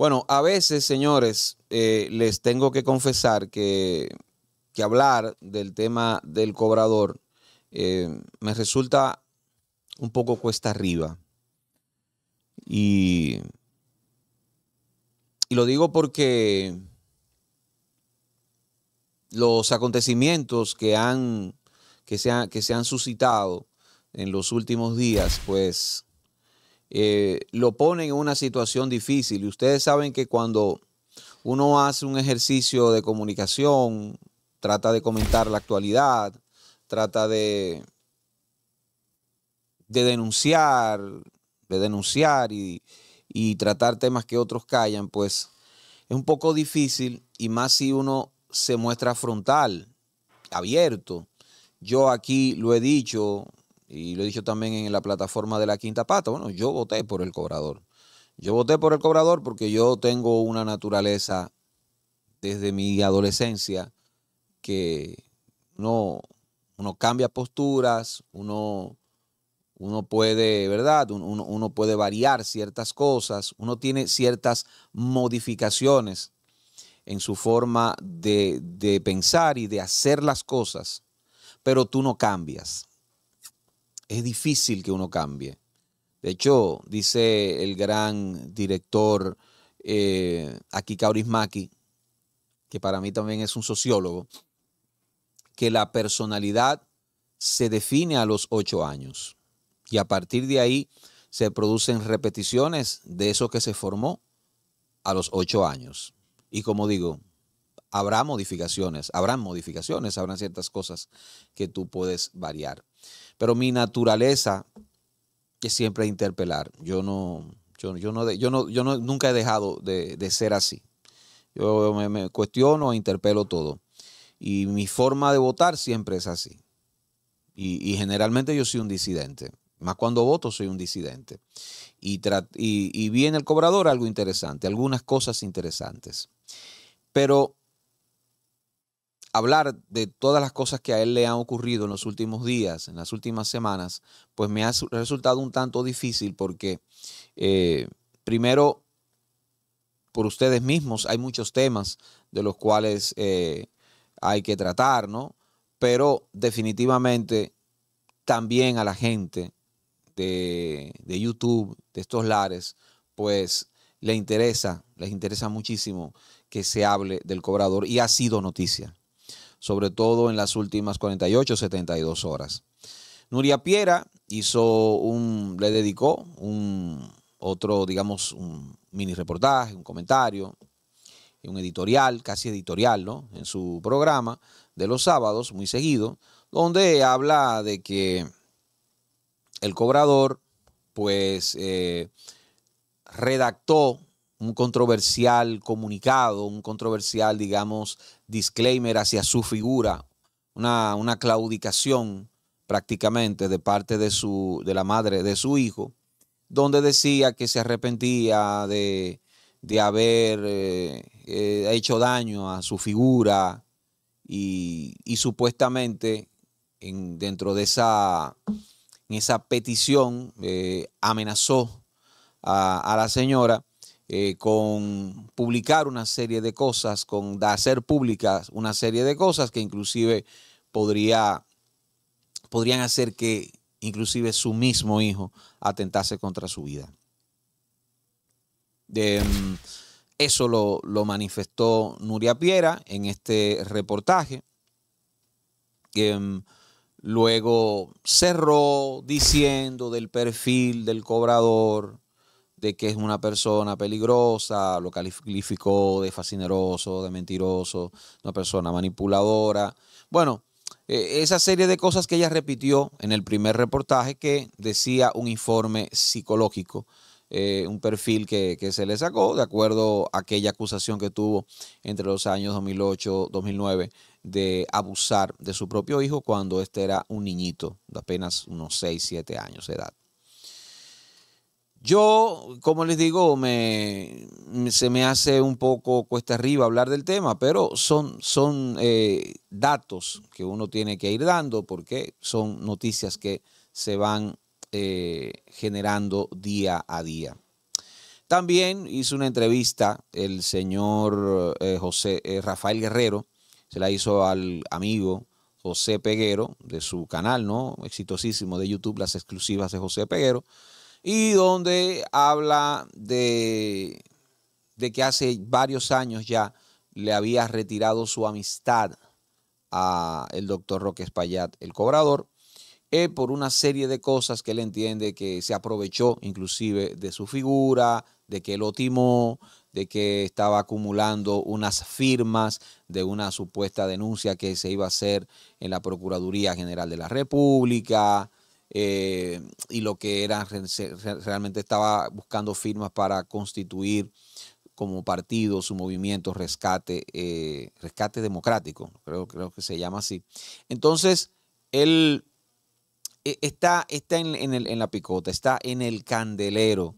Bueno, a veces, señores, eh, les tengo que confesar que, hablar del tema del cobrador eh, me resulta un poco cuesta arriba. Y, lo digo porque los acontecimientos que, han, que, que se han suscitado en los últimos días, pues eh, lo ponen en una situación difícil. Y ustedes saben que cuando uno hace un ejercicio de comunicación, trata de comentar la actualidad, trata de, de denunciar, de denunciar y, y tratar temas que otros callan, pues es un poco difícil y más si uno se muestra frontal, abierto. Yo aquí lo he dicho, y lo he dicho también en la plataforma de la Quinta Pata, bueno, yo voté por el cobrador. Yo voté por el cobrador porque yo tengo una naturaleza desde mi adolescencia que no uno cambia posturas, uno, uno puede, ¿verdad? Uno, uno, puede variar ciertas cosas, uno tiene ciertas modificaciones en su forma de, de pensar y de hacer las cosas, pero tú no cambias es difícil que uno cambie. De hecho, dice el gran director eh, que para mí también es un sociólogo, que la personalidad se define a los ocho años y a partir de ahí se producen repeticiones de eso que se formó a los ocho años. Y como digo, habrá modificaciones, habrán modificaciones, habrán ciertas cosas que tú puedes variar. Pero mi naturaleza es siempre interpelar. Yo no, yo, no, yo no, yo nunca he dejado de, ser así. Yo me, cuestiono e interpelo todo. Y mi forma de votar siempre es así. Y, generalmente yo soy un disidente. Más cuando voto soy un disidente. Y, y, y vi el cobrador algo interesante, algunas cosas interesantes. Pero hablar de todas las cosas que a él le han ocurrido en los últimos días, en las últimas semanas, pues me ha resultado un tanto difícil porque, eh, primero, por ustedes mismos hay muchos temas de los cuales eh, hay que tratar, ¿no? Pero definitivamente también a la gente de, de YouTube, de estos lares, pues le interesa, les interesa muchísimo que se hable del cobrador y ha sido noticia sobre todo en las últimas 48, 72 horas. Nuria Piera hizo un, le dedicó un otro, digamos, un mini reportaje, un comentario, un editorial, casi editorial, ¿no? En su programa de los sábados, muy seguido, donde habla de que el cobrador, pues, eh, redactó un controversial comunicado, un controversial, digamos, disclaimer hacia su figura, una, claudicación prácticamente de parte de, de la madre de su hijo, donde decía que se arrepentía de, haber eh, eh, hecho daño a su figura y, supuestamente en, dentro de esa, en esa petición eh, amenazó a la señora eh, con publicar una serie de cosas, con hacer públicas una serie de cosas que inclusive podría, podrían hacer que inclusive su mismo hijo atentase contra su vida. Em, eso lo, manifestó Nuria Piera en este reportaje. que em, luego cerró diciendo del perfil del cobrador, de que es una persona peligrosa, lo calificó de fascineroso, de mentiroso, una persona manipuladora. Bueno, e, esa serie de cosas que ella repitió en el primer reportaje que decía un informe psicológico, eh, un perfil que, que, se le sacó de acuerdo a aquella acusación que tuvo entre los años 2008-2009 de abusar de su propio hijo cuando este era un niñito de apenas unos 6, 7 años de edad. Yo, como les digo, se me hace un poco cuesta arriba hablar del tema, pero son, son eh, datos que uno tiene que ir dando porque son noticias que se van eh, generando día a día. También hizo una entrevista el señor eh, José Rafael Guerrero, se la hizo al amigo José Peguero de su canal, ¿no? Exitosísimo de YouTube, las exclusivas de José Peguero y donde habla de, que hace varios años ya le había retirado su amistad a el doctor Roque Espaillat, el cobrador, eh, por una serie de cosas que él entiende que se aprovechó inclusive de su figura, de que lo timó, de que estaba acumulando unas firmas de una supuesta denuncia que se iba a hacer en la Procuraduría General de la República, eh, y lo que era realmente estaba buscando firmas para constituir como partido su movimiento Rescate, eh, Rescate Democrático, creo, creo que se llama así. Entonces, él e, está, está en, la picota, está en el candelero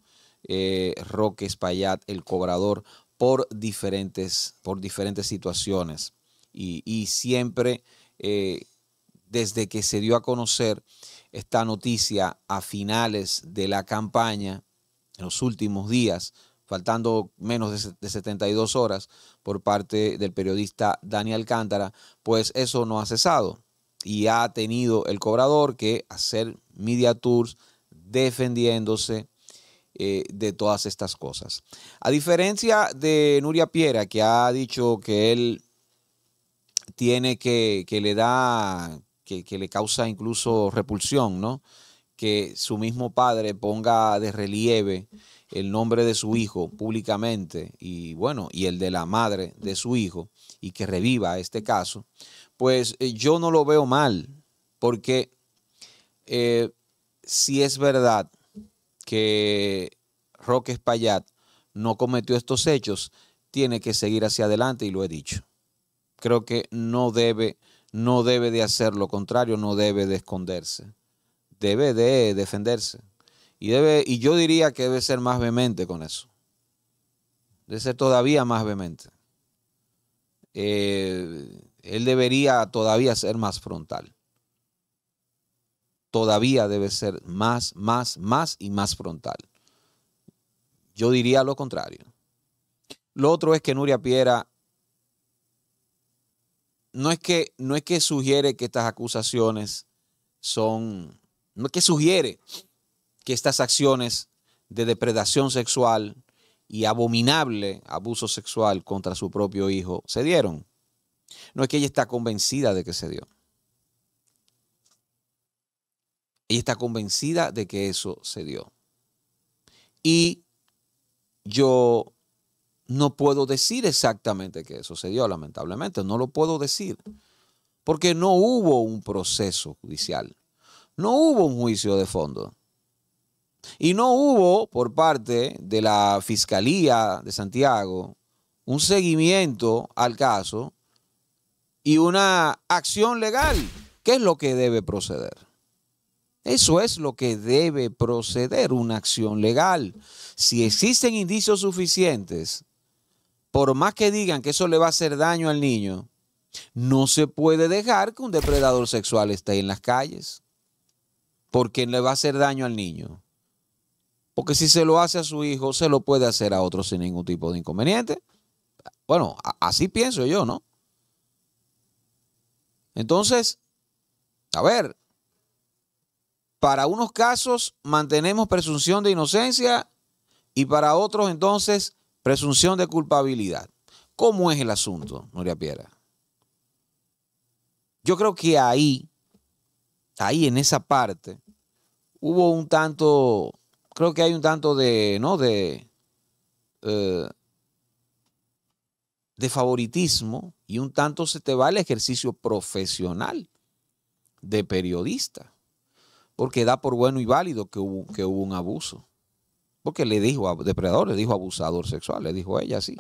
eh, Roque Espaillat, el cobrador, por diferentes, por diferentes situaciones. Y, siempre, desde que se dio a conocer esta noticia a finales de la campaña, en los últimos días, faltando menos de 72 horas por parte del periodista Daniel Alcántara, pues eso no ha cesado. Y ha tenido el cobrador que hacer media tours defendiéndose eh, de todas estas cosas. A diferencia de Nuria Piera, que ha dicho que él tiene que, que le da que, le causa incluso repulsión, ¿no? Que su mismo padre ponga de relieve el nombre de su hijo públicamente y bueno, y el de la madre de su hijo y que reviva este caso, pues eh, yo no lo veo mal, porque eh, si es verdad que Roque Espaillat no cometió estos hechos, tiene que seguir hacia adelante y lo he dicho. Creo que no debe no debe de hacer lo contrario, no debe de esconderse, debe de defenderse. Y, debe, y yo diría que debe ser más vehemente con eso. Debe ser todavía más vehemente. Eh, él debería todavía ser más frontal. Todavía debe ser más, más, más y más frontal. Yo diría lo contrario. Lo otro es que Nuria Piera no es que, no es que sugiere que estas acusaciones son, no es que sugiere que estas acciones de depredación sexual y abominable abuso sexual contra su propio hijo se dieron. No es que ella está convencida de que se dio. Ella está convencida de que eso se dio. Y yo no puedo decir exactamente qué sucedió, lamentablemente, no lo puedo decir, porque no hubo un proceso judicial, no hubo un juicio de fondo. Y no hubo por parte de la Fiscalía de Santiago un seguimiento al caso y una acción legal. ¿Qué es lo que debe proceder? Eso es lo que debe proceder, una acción legal. Si existen indicios suficientes por más que digan que eso le va a hacer daño al niño, no se puede dejar que un depredador sexual esté en las calles, porque le va a hacer daño al niño. Porque si se lo hace a su hijo, se lo puede hacer a otro sin ningún tipo de inconveniente. Bueno, así pienso yo, ¿no? Entonces, a ver, para unos casos mantenemos presunción de inocencia y para otros entonces Presunción de culpabilidad. ¿Cómo es el asunto, Noria Piera? Yo creo que ahí, ahí en esa parte, hubo un tanto, creo que hay un tanto de, ¿no? De, eh, de favoritismo y un tanto se te va el ejercicio profesional de periodista, porque da por bueno y válido que hubo un abuso. Porque le dijo a depredador, le dijo abusador sexual, le dijo ella así.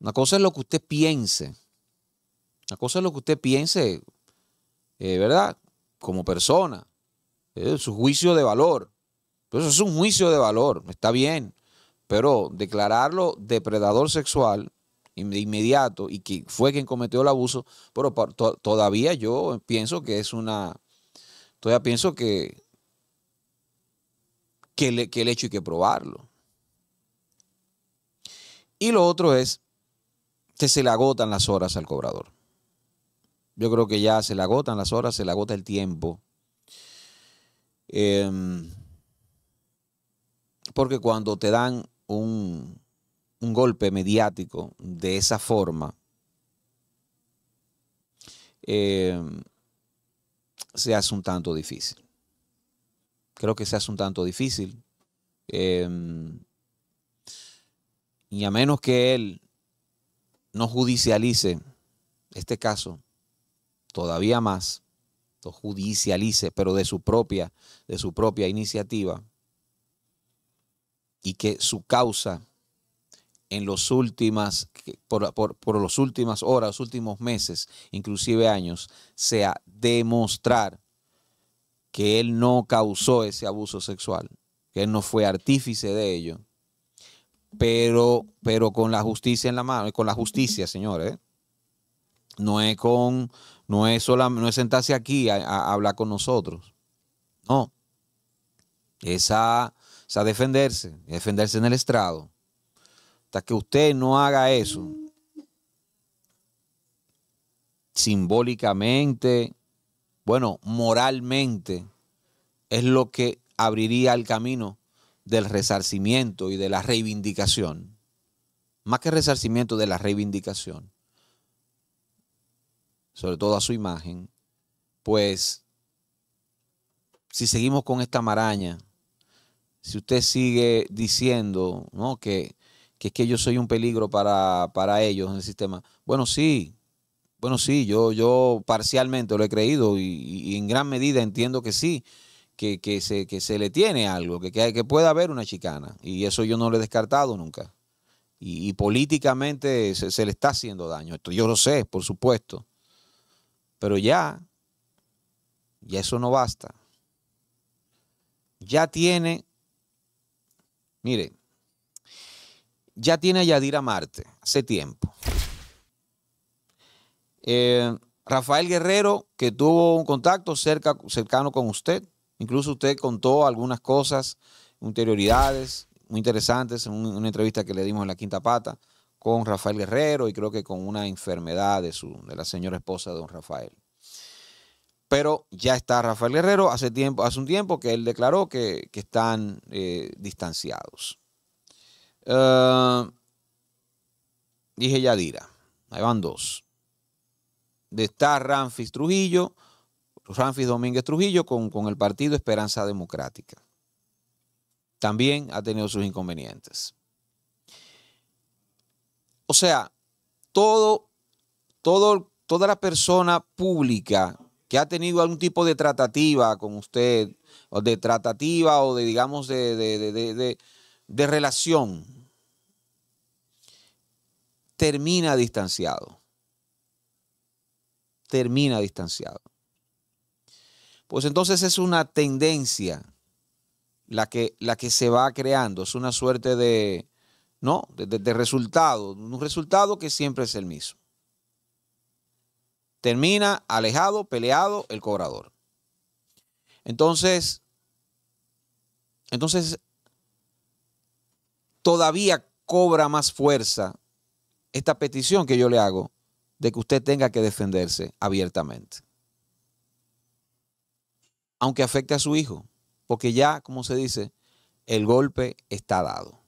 Una cosa es lo que usted piense. Una cosa es lo que usted piense, eh, ¿verdad? Como persona. Es eh, su juicio de valor. eso es un juicio de valor, está bien. Pero declararlo depredador sexual de inmediato y que fue quien cometió el abuso, pero todavía yo pienso que es una, todavía pienso que que el, hecho hay que probarlo. Y lo otro es que se le agotan las horas al cobrador. Yo creo que ya se le agotan las horas, se le agota el tiempo. Em, porque cuando te dan un, golpe mediático de esa forma, em, se hace un tanto difícil creo que se hace un tanto difícil. Em, y a menos que él no judicialice este caso todavía más, lo judicialice, pero de su propia, de su propia iniciativa, y que su causa en los últimas, por, por las últimas horas, últimos meses, inclusive años, sea demostrar que él no causó ese abuso sexual, que él no fue artífice de ello, pero, pero con la justicia en la mano, con la justicia, señores. ¿eh? No es con, no es no sentarse aquí a, hablar con nosotros. No. Es a, es a defenderse, defenderse en el estrado. Hasta que usted no haga eso simbólicamente, bueno, moralmente es lo que abriría el camino del resarcimiento y de la reivindicación. Más que resarcimiento, de la reivindicación. Sobre todo a su imagen. Pues, si seguimos con esta maraña, si usted sigue diciendo que, que es que yo soy un peligro para ellos en el sistema, bueno, sí, bueno, sí, yo, yo parcialmente lo he creído y, en gran medida entiendo que sí, que, que, se, que se le tiene algo, que, puede haber una chicana. Y eso yo no lo he descartado nunca. Y, políticamente se, le está haciendo daño. Esto yo lo sé, por supuesto. Pero ya, ya eso no basta. Ya tiene, mire, ya tiene a Marte hace tiempo. Eh, Rafael Guerrero, que tuvo un contacto cerca, cercano con usted, incluso usted contó algunas cosas, interioridades muy interesantes en una entrevista que le dimos en la Quinta Pata con Rafael Guerrero y creo que con una enfermedad de, la señora esposa de don Rafael. Pero ya está Rafael Guerrero, hace, tiempo, hace un tiempo que él declaró que, están eh, distanciados. Eh, dije Yadira, ahí van dos de estar Ramfis Trujillo, Ramfis Domínguez Trujillo con, el partido Esperanza Democrática. También ha tenido sus inconvenientes. O sea, todo, todo, toda la persona pública que ha tenido algún tipo de tratativa con usted, o de tratativa o de, digamos, de, de relación, termina distanciado termina distanciado. Pues entonces es una tendencia la que, la que se va creando, es una suerte de, ¿no? De, de resultado, un resultado que siempre es el mismo. Termina alejado, peleado el cobrador. Entonces, entonces todavía cobra más fuerza esta petición que yo le hago de que usted tenga que defenderse abiertamente. Aunque afecte a su hijo, porque ya, como se dice, el golpe está dado.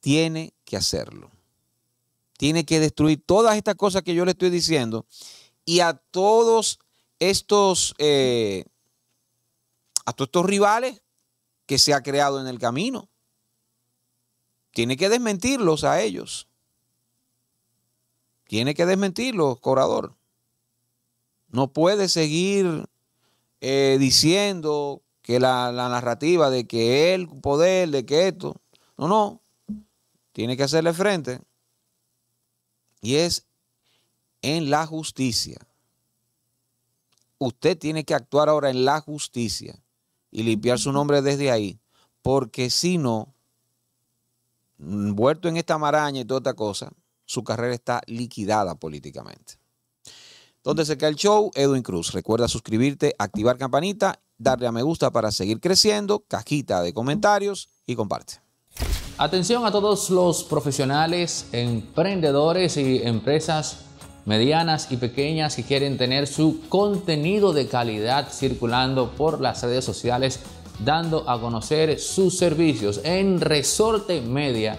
Tiene que hacerlo. Tiene que destruir todas estas cosas que yo le estoy diciendo y a todos estos, eh, a todos estos rivales que se ha creado en el camino. Tiene que desmentirlos a ellos. Tiene que desmentirlo, corador. No puede seguir eh, diciendo que la, la narrativa de que el poder, de que esto. No, no. Tiene que hacerle frente. Y es en la justicia. Usted tiene que actuar ahora en la justicia y limpiar su nombre desde ahí. Porque si no, mm, vuelto en esta maraña y toda esta cosa, su carrera está liquidada políticamente. Donde mm. se cae el show? Edwin Cruz. Recuerda suscribirte, activar campanita, darle a me gusta para seguir creciendo, cajita de comentarios y comparte. Atención a todos los profesionales, emprendedores y empresas medianas y pequeñas que quieren tener su contenido de calidad circulando por las redes sociales, dando a conocer sus servicios en Resorte Media